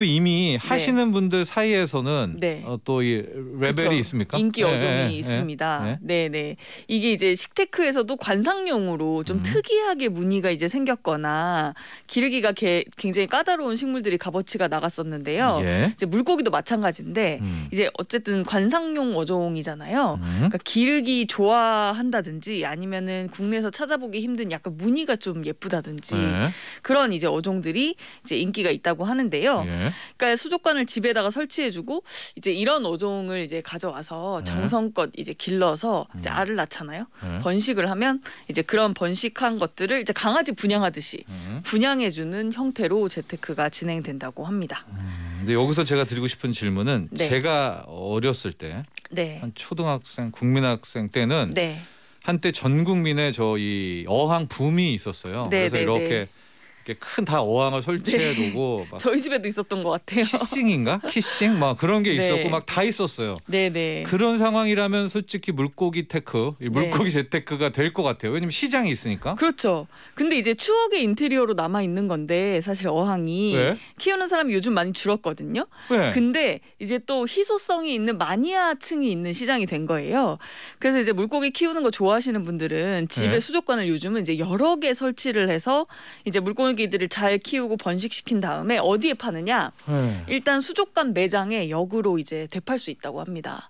그 이미 네. 하시는 분들 사이에서는 네. 어, 또이 레벨이 그쵸. 있습니까? 인기 어여이 예, 예, 네, 예, 있습니다. 네. 네, 이게 이제 식테크에서도 관상용으로 좀 음. 특이하게 무늬가 이제 생겼거나 기르기가 개, 굉장히 까다로운 식물들이 값어치가 나갔었는데요. 예. 이제 물고기도 마찬가지인데 음. 이제 어쨌든 관상용 어종이잖아요. 음. 그러니까 기르기 좋아한다든지 아니면은 국내에서 찾아보기 힘든 약간 무늬가 좀 예쁘다든지 네. 그런 이제 어종들이 이제 인기가 있다고 하는데요. 예. 네. 그러니까 수족관을 집에다가 설치해주고 이제 이런 어종을 이제 가져와서 네. 정성껏 이제 길러서 이제 음. 알을 낳잖아요. 네. 번식을 하면 이제 그런 번식한 것들을 이제 강아지 분양하듯이 음. 분양해주는 형태로 재테크가 진행된다고 합니다. 음. 근데 여기서 제가 드리고 싶은 질문은 네. 제가 어렸을 때, 네. 한 초등학생, 국민학생 때는 네. 한때 전 국민의 저이 어항 붐이 있었어요. 그래서 이렇게 큰다 어항을 설치해 네. 놓고 네. 저희 집에도 있었던 것 같아요. 키싱인가? 키싱 막 그런 게 네. 있었고 막 다 있었어요. 네, 네. 그런 상황이라면 솔직히 물고기 테크, 네. 물고기 재테크가 될 것 같아요. 왜냐면 시장이 있으니까. 그렇죠. 근데 이제 추억의 인테리어로 남아 있는 건데 사실 어항이 왜? 키우는 사람이 요즘 많이 줄었거든요. 왜? 근데 이제 또 희소성이 있는 마니아층이 있는 시장이 된 거예요. 그래서 이제 물고기 키우는 거 좋아하시는 분들은 집에 네. 수족관을 요즘은 이제 여러 개 설치를 해서 이제 물고기 물고기들을 잘 키우고 번식시킨 다음에 어디에 파느냐? 네. 일단 수족관 매장에 역으로 이제 대팔 수 있다고 합니다.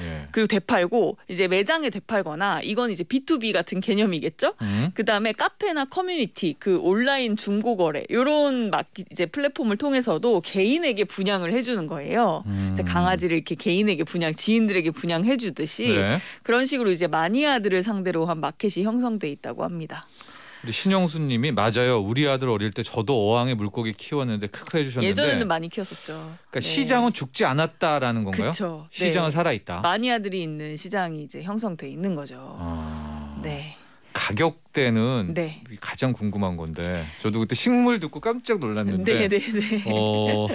예. 그리고 대팔고 이제 매장에 대팔거나 이건 이제 B2B 같은 개념이겠죠. 음. 그다음에 카페나 커뮤니티 그 온라인 중고 거래 요런 막 이제 플랫폼을 통해서도 개인에게 분양을 해 주는 거예요. 음. 이제 강아지를 이렇게 개인에게 분양 지인들에게 분양해 주듯이 네. 그런 식으로 이제 마니아들을 상대로 한 마켓이 형성돼 있다고 합니다. 우리 신영수님이 맞아요. 우리 아들 어릴 때 저도 어항에 물고기 키웠는데 크크 해주셨는데 예전에는 많이 키웠었죠. 그러니까 네. 시장은 죽지 않았다라는 건가요? 그쵸. 네. 시장은 네. 살아있다. 마니아들이 있는 시장이 이제 형성돼 있는 거죠. 아... 네. 가격 때는 네. 가장 궁금한 건데 저도 그때 식물 듣고 깜짝 놀랐는데 네네네. 네, 네. 어,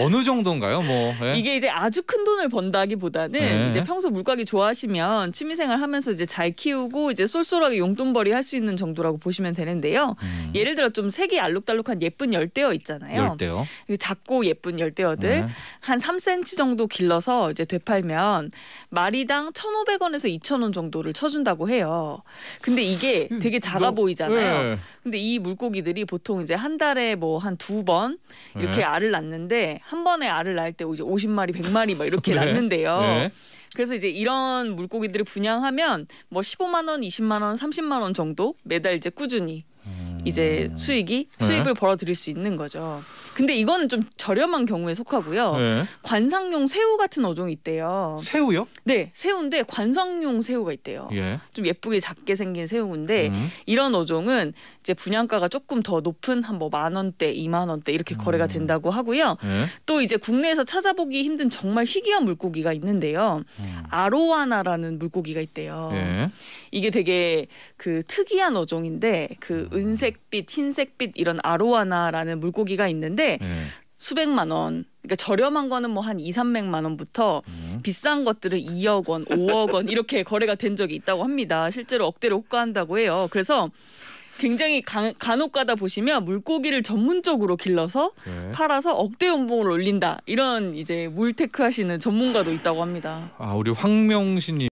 어느 정도인가요? 뭐 네. 이게 이제 아주 큰 돈을 번다기보다는 네. 이제 평소 물가기 좋아하시면 취미생활 하면서 이제 잘 키우고 이제 쏠쏠하게 용돈벌이 할 수 있는 정도라고 보시면 되는데요. 음. 예를 들어 좀 색이 알록달록한 예쁜 열대어 있잖아요. 열대어. 그 작고 예쁜 열대어들 네. 한 3cm 정도 길러서 이제 되팔면 마리당 1,500원에서 2,000원 정도를 쳐준다고 해요. 근데 이게 음. 되게 작아 보이잖아요. 네. 근데 이 물고기들이 보통 이제 한 달에 뭐 한 두 번 이렇게 네. 알을 낳는데 한 번에 알을 낳을 때 이제 50마리, 100마리 막 이렇게 네. 낳는데요. 네. 그래서 이제 이런 물고기들을 분양하면 뭐 15만 원, 20만 원, 30만 원 정도 매달 이제 꾸준히 음. 이제 음. 수익이 네. 수입을 벌어들일 수 있는 거죠. 근데 이거는 좀 저렴한 경우에 속하고요. 네. 관상용 새우 같은 어종이 있대요. 새우요? 네, 새우인데 관상용 새우가 있대요. 예. 좀 예쁘게 작게 생긴 새우인데 음. 이런 어종은 이제 분양가가 조금 더 높은 한 뭐 만 원대, 이만 원대 이렇게 음. 거래가 된다고 하고요. 예. 또 이제 국내에서 찾아보기 힘든 정말 희귀한 물고기가 있는데요. 음. 아로와나라는 물고기가 있대요. 예. 이게 되게 그 특이한 어종인데 그 음. 은색 갈색빛, 흰색빛 이런 아로하나라는 물고기가 있는데 네. 수백만 원. 그러니까 저렴한 거는 뭐한 2, 3백만 원부터 음. 비싼 것들은 2억 원, 5억 원 이렇게 거래가 된 적이 있다고 합니다. 실제로 억대로 호가한다고 해요. 그래서 굉장히 간, 간혹 가다 보시면 물고기를 전문적으로 길러서 네. 팔아서 억대 연봉을 올린다 이런 이제 물테크 하시는 전문가도 있다고 합니다. 아 우리 황명신님.